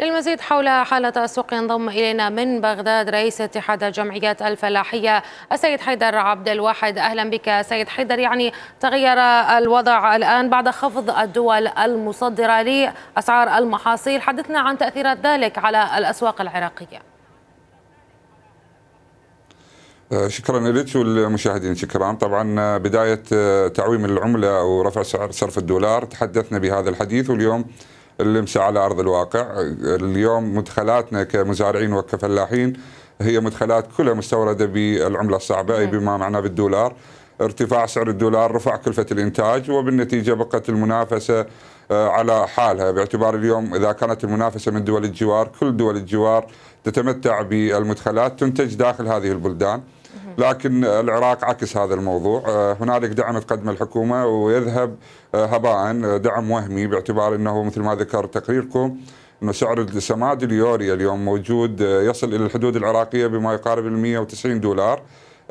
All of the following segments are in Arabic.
للمزيد حول حالة السوق ينضم إلينا من بغداد رئيس اتحاد الجمعيات الفلاحية السيد حيدر عبد الواحد أهلا بك سيد حيدر يعني تغير الوضع الآن بعد خفض الدول المصدرة لأسعار المحاصيل حدثنا عن تأثيرات ذلك على الأسواق العراقية آه، شكرا لك والمشاهدين شكرا طبعا آه، بداية آه، تعويم العملة ورفع سعر صرف الدولار تحدثنا بهذا الحديث واليوم اللي مشى على ارض الواقع اليوم مدخلاتنا كمزارعين وكفلاحين هي مدخلات كلها مستورده بالعمله الصعبه اي نعم. بما معناه بالدولار ارتفاع سعر الدولار رفع كلفه الانتاج وبالنتيجه بقت المنافسه آه، على حالها باعتبار اليوم اذا كانت المنافسه من دول الجوار كل دول الجوار تتمتع بالمدخلات تنتج داخل هذه البلدان لكن العراق عكس هذا الموضوع آه، هنالك دعم تقدمه الحكومة ويذهب آه، هباء آه، دعم وهمي باعتبار أنه مثل ما ذكر تقريركم أنه سعر سماد اليوريا اليوم موجود يصل إلى الحدود العراقية بما يقارب ال 190 دولار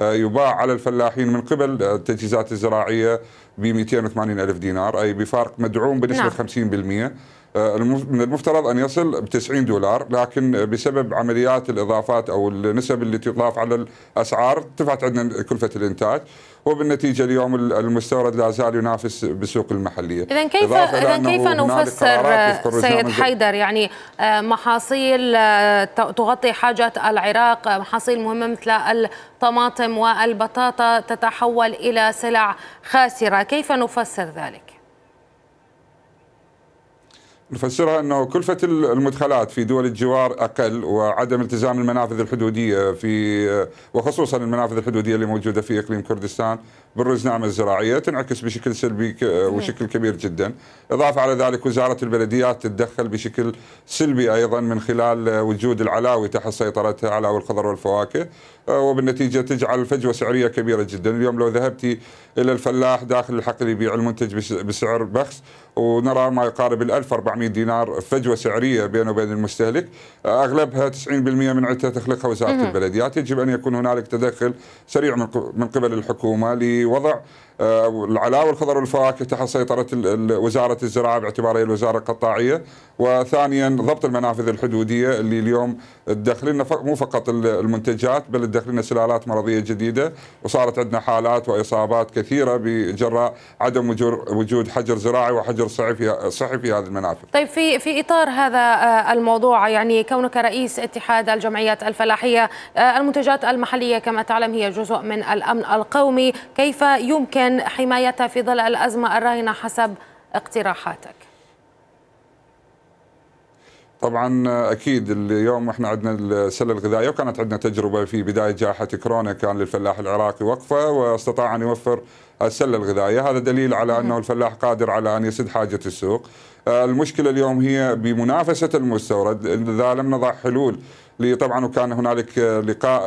يباع على الفلاحين من قبل التجهيزات الزراعية ب 280 ألف دينار أي بفارق مدعوم بنسبة نعم. 50% آه، من المفترض ان يصل ب 90 دولار لكن بسبب عمليات الاضافات او النسب اللي تضاف على الاسعار ارتفعت عندنا كلفه الانتاج وبالنتيجه اليوم المستورد لا زال ينافس بالسوق المحليه. اذا كيف اذا كيف نفسر سيد حيدر يعني آه، محاصيل آه، تغطي حاجه العراق محاصيل مهمه مثل الطماطم والبطاطا تتحول الى سلع خاسره، كيف نفسر ذلك؟ نفسرها انه كلفه المدخلات في دول الجوار اقل وعدم التزام المنافذ الحدوديه في وخصوصا المنافذ الحدوديه اللي موجوده في اقليم كردستان بالرزنامه الزراعيه تنعكس بشكل سلبي نعم. وشكل كبير جدا، اضافه على ذلك وزاره البلديات تتدخل بشكل سلبي ايضا من خلال وجود العلاوي تحت سيطرتها علاوي الخضر والفواكه آه، وبالنتيجه تجعل فجوه سعريه كبيره جدا، اليوم لو ذهبتي الى الفلاح داخل الحقل يبيع المنتج بسعر بخس ونرى ما يقارب ال 1400 700 دينار فجوه سعريه بينه وبين المستهلك اغلبها 90% من عدتها تخلقها وزاره البلديات يجب ان يكون هنالك تدخل سريع من قبل الحكومه لوضع العلاوة الخضر والفواكه تحت سيطرة وزارة الزراعة باعتبارها هي الوزارة القطاعية وثانيا ضبط المنافذ الحدودية اللي اليوم تدخل لنا مو فقط المنتجات بل تدخل لنا سلالات مرضية جديدة وصارت عندنا حالات وإصابات كثيرة بجراء عدم وجود حجر زراعي وحجر صحي في هذه المنافذ. طيب في في إطار هذا آه، الموضوع يعني كونك رئيس اتحاد الجمعيات الفلاحية آه، المنتجات المحلية كما تعلم هي جزء من الأمن القومي كيف يمكن من حمايتها في ظل الأزمة الراهنة حسب اقتراحاتك طبعا اكيد اليوم احنا عندنا السله الغذائيه وكانت عندنا تجربه في بدايه جائحه كورونا كان للفلاح العراقي وقفه واستطاع ان يوفر السله الغذائيه هذا دليل على انه الفلاح قادر على ان يسد حاجه السوق المشكله اليوم هي بمنافسه المستورد اذا لم نضع حلول طبعا وكان هنالك لقاء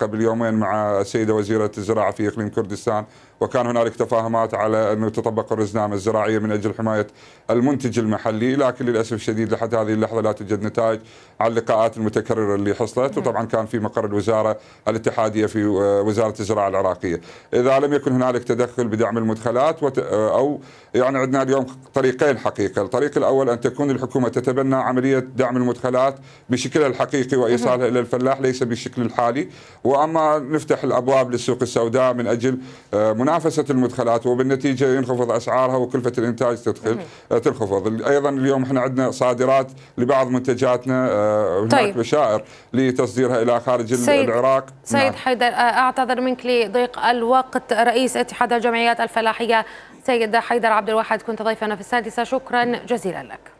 قبل يومين مع السيده وزيره الزراعه في اقليم كردستان وكان هنالك تفاهمات على انه تطبق الرزنامه الزراعيه من اجل حمايه المنتج المحلي لكن للاسف الشديد لحد هذه اللحظه لا توجد نتائج على اللقاءات المتكرره اللي حصلت نعم. وطبعا كان في مقر الوزاره الاتحاديه في آه، وزاره الزراعه العراقيه اذا لم يكن هنالك تدخل بدعم المدخلات وت... آه، او يعني عندنا اليوم طريقين حقيقه الطريق الاول ان تكون الحكومه تتبنى عمليه دعم المدخلات بشكلها الحقيقي وايصالها الى الفلاح ليس بالشكل الحالي واما نفتح الابواب للسوق السوداء من اجل آه، منافسه منافسه المدخلات وبالنتيجه ينخفض اسعارها وكلفه الانتاج تدخل آه، تنخفض ايضا اليوم احنا عندنا صادرات لبعض منتجاتنا آه، هناك طيب. بشائر لتصديرها الى خارج سيد العراق سيد نعم. حيدر آه، اعتذر منك لضيق الوقت رئيس اتحاد الجمعيات الفلاحيه سيد حيدر عبد الواحد كنت ضيفنا في السادسه شكرا جزيلا لك